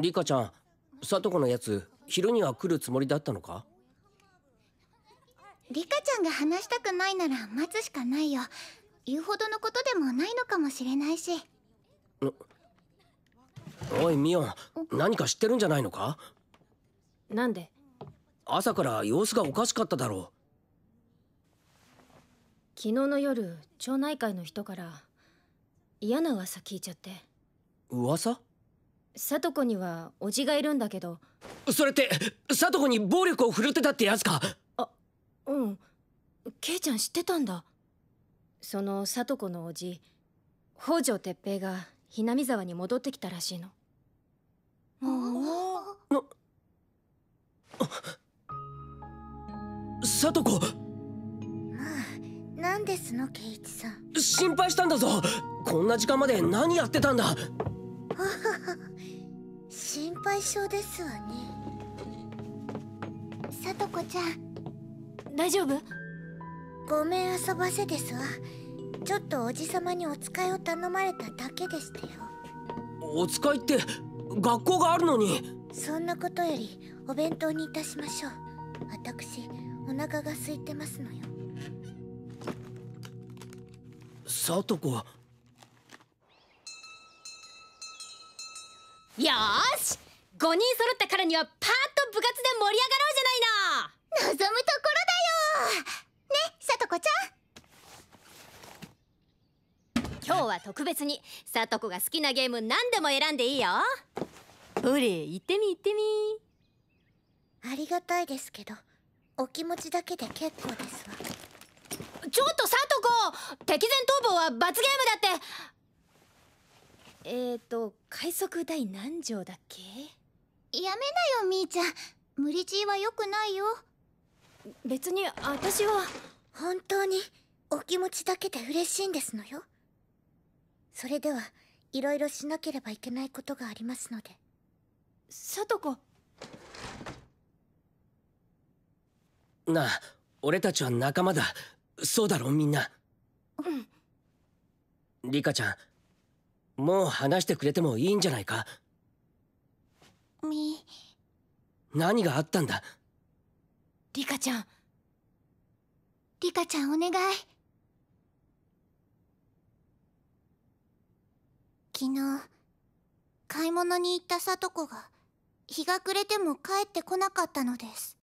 リカちゃん、里子のやつ、昼には来るつもりだったのかリカちゃんが話したくないなら待つしかないよ。言うほどのことでもないのかもしれないし。おい、ミオン、何か知ってるんじゃないのかなんで朝から様子がおかしかっただろう。昨日の夜、町内会の人から嫌な噂聞いちゃって。噂サトコにはおじがいるんだけどそれってサトコに暴力を振るってたってやつかあうんケイちゃん知ってたんだそのサトコのおじ北条鉄平がひなみ沢に戻ってきたらしいのおあサトコなんですのケイチさん心配したんだぞこんな時間まで何やってたんだ心配性ですわねさとこちゃん大丈夫ごめん遊ばせですわちょっとおじさまにお使いを頼まれただけでしたよお使いって学校があるのにそんなことよりお弁当にいたしましょう私お腹が空いてますのよさとこよし5人揃ったからにはパーッと部活で盛り上がろうじゃないの望むところだよねさとこちゃん今日は特別にさとこが好きなゲーム何でも選んでいいよほれ行ってみ行ってみありがたいですけどお気持ちだけで結構ですわちょっとさとこ敵前逃亡は罰ゲームだってえっ、ー、と快速第何条だっけやめなよみーちゃん無理強いはよくないよ別に私は本当にお気持ちだけで嬉しいんですのよそれではいろいろしなければいけないことがありますのでさとこなあ俺たちは仲間だそうだろみんなうんリカちゃんもう話してくれてもいいんじゃないかみ何があったんだリカちゃんリカちゃんお願い昨日買い物に行った聡子が日が暮れても帰ってこなかったのです